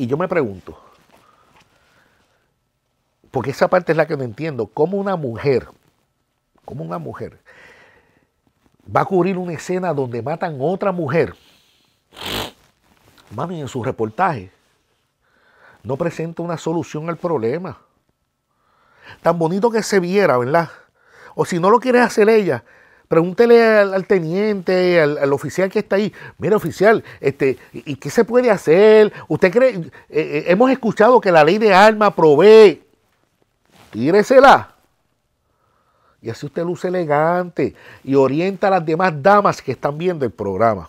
Y yo me pregunto, porque esa parte es la que no entiendo, cómo una mujer, cómo una mujer va a cubrir una escena donde matan a otra mujer. Mami, en su reportaje no presenta una solución al problema. Tan bonito que se viera, ¿verdad? O si no lo quiere hacer ella, pregúntele al, teniente, al, oficial que está ahí, mire oficial, este, ¿y, qué se puede hacer? ¿Usted cree? Eh, eh, hemos escuchado que la ley de armas provee, tíresela. Y así usted luce elegante y orienta a las demás damas que están viendo el programa.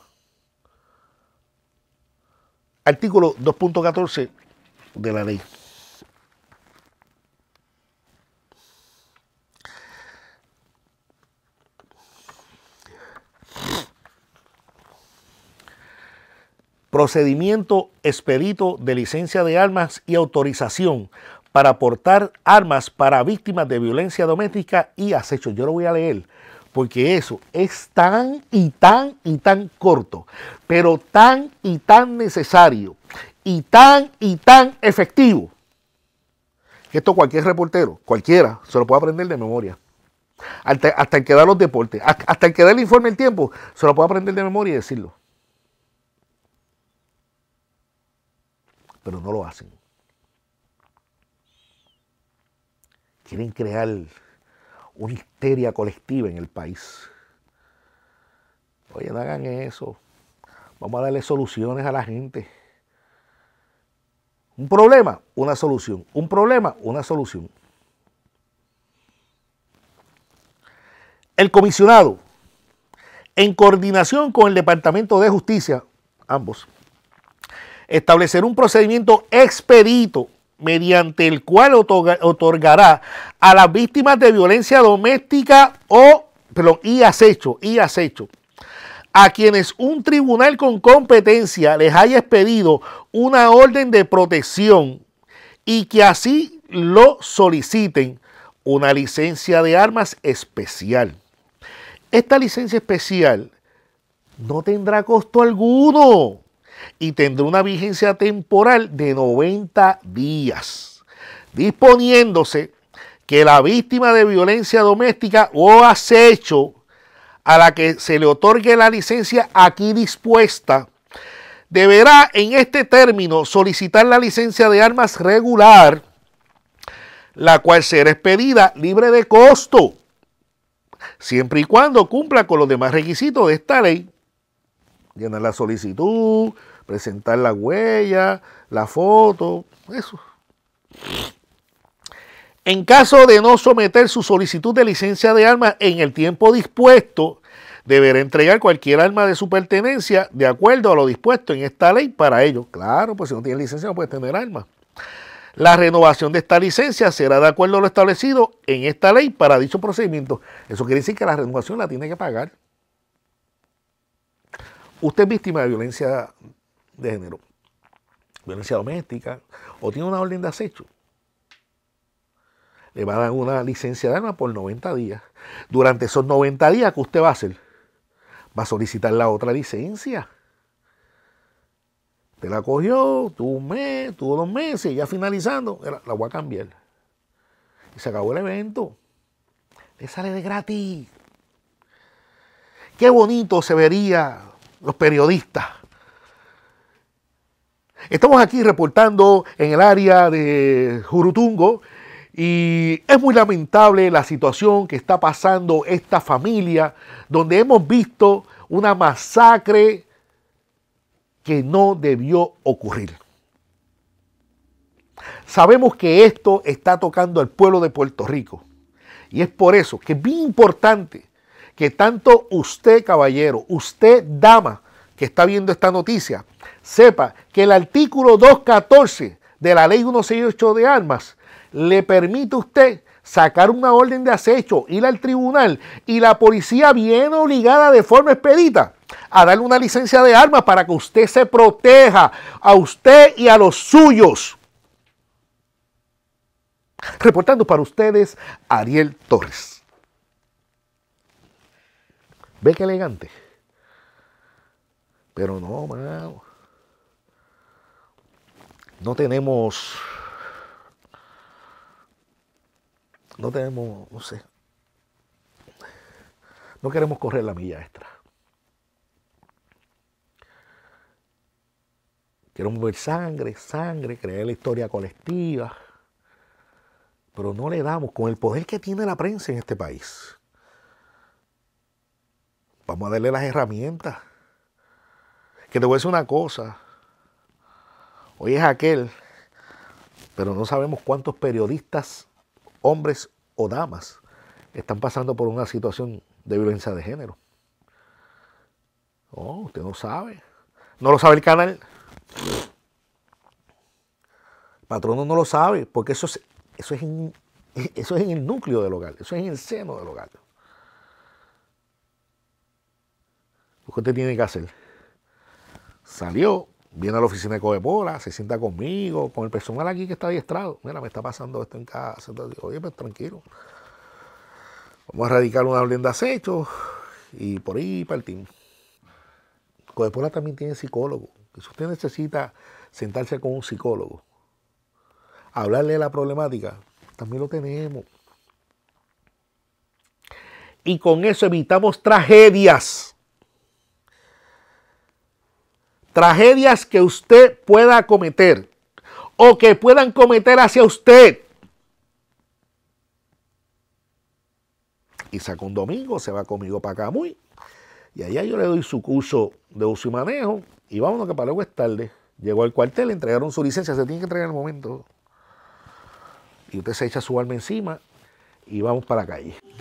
Artículo 2.14 de la ley. procedimiento expedito de licencia de armas y autorización para portar armas para víctimas de violencia doméstica y acecho. Yo lo voy a leer porque eso es tan y tan y tan corto, pero tan y tan necesario y tan y tan efectivo. que Esto cualquier reportero, cualquiera, se lo puede aprender de memoria. Hasta, hasta el que da los deportes, hasta el que da el informe el tiempo, se lo puede aprender de memoria y decirlo. pero no lo hacen. Quieren crear una histeria colectiva en el país. Oye, no hagan eso. Vamos a darle soluciones a la gente. Un problema, una solución. Un problema, una solución. El comisionado, en coordinación con el Departamento de Justicia, ambos, establecer un procedimiento expedito mediante el cual otorgará a las víctimas de violencia doméstica o, perdón, y acecho, y acecho, a quienes un tribunal con competencia les haya expedido una orden de protección y que así lo soliciten una licencia de armas especial. Esta licencia especial no tendrá costo alguno y tendrá una vigencia temporal de 90 días, disponiéndose que la víctima de violencia doméstica o acecho a la que se le otorgue la licencia aquí dispuesta, deberá en este término solicitar la licencia de armas regular, la cual será expedida libre de costo, siempre y cuando cumpla con los demás requisitos de esta ley. Llenar la solicitud, presentar la huella, la foto, eso. En caso de no someter su solicitud de licencia de armas en el tiempo dispuesto, deberá entregar cualquier arma de su pertenencia de acuerdo a lo dispuesto en esta ley para ello. Claro, pues si no tiene licencia no puede tener arma. La renovación de esta licencia será de acuerdo a lo establecido en esta ley para dicho procedimiento. Eso quiere decir que la renovación la tiene que pagar. Usted es víctima de violencia de género, violencia doméstica, o tiene una orden de acecho, le van a dar una licencia de arma por 90 días. Durante esos 90 días, ¿qué usted va a hacer? Va a solicitar la otra licencia. Te la cogió, tuvo un mes, tuvo dos meses, ya finalizando, la, voy a cambiar. Y se acabó el evento. Le sale de gratis. Qué bonito se vería los periodistas Estamos aquí reportando en el área de Jurutungo y es muy lamentable la situación que está pasando esta familia donde hemos visto una masacre que no debió ocurrir. Sabemos que esto está tocando al pueblo de Puerto Rico y es por eso que es bien importante que tanto usted caballero, usted dama, que está viendo esta noticia, sepa que el artículo 214 de la ley 168 de armas le permite a usted sacar una orden de acecho, ir al tribunal y la policía viene obligada de forma expedita a darle una licencia de armas para que usted se proteja a usted y a los suyos. Reportando para ustedes, Ariel Torres. Ve qué elegante. Pero no, No tenemos. No tenemos, no sé. No queremos correr la milla extra. Queremos ver sangre, sangre, creer la historia colectiva. Pero no le damos con el poder que tiene la prensa en este país. Vamos a darle las herramientas que te voy a decir una cosa. Hoy es aquel, pero no sabemos cuántos periodistas, hombres o damas, están pasando por una situación de violencia de género. oh usted no sabe. No lo sabe el canal. patrono no lo sabe, porque eso es, eso es, en, eso es en el núcleo del hogar, eso es en el seno del hogar. Lo que usted tiene que hacer Salió, viene a la oficina de Codepola, se sienta conmigo, con el personal aquí que está adiestrado. Mira, me está pasando esto en casa. oye, pues tranquilo. Vamos a erradicar una orden de acecho y por ahí partimos. Codepola también tiene psicólogo. Si usted necesita sentarse con un psicólogo, hablarle de la problemática, también lo tenemos. Y con eso evitamos tragedias tragedias que usted pueda cometer o que puedan cometer hacia usted. Y sacó un domingo, se va conmigo para Camuy. Y allá yo le doy su curso de uso y manejo. Y vámonos que para luego es tarde. Llegó al cuartel, le entregaron su licencia, se tiene que entregar en el momento. Y usted se echa su arma encima y vamos para la calle.